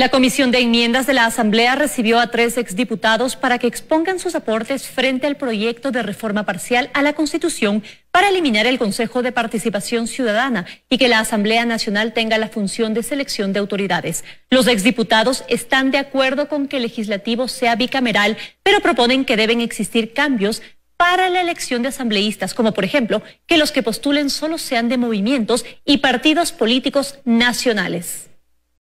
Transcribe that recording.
La Comisión de Enmiendas de la Asamblea recibió a tres exdiputados para que expongan sus aportes frente al proyecto de reforma parcial a la Constitución para eliminar el Consejo de Participación Ciudadana y que la Asamblea Nacional tenga la función de selección de autoridades. Los exdiputados están de acuerdo con que el legislativo sea bicameral, pero proponen que deben existir cambios para la elección de asambleístas, como por ejemplo que los que postulen solo sean de movimientos y partidos políticos nacionales.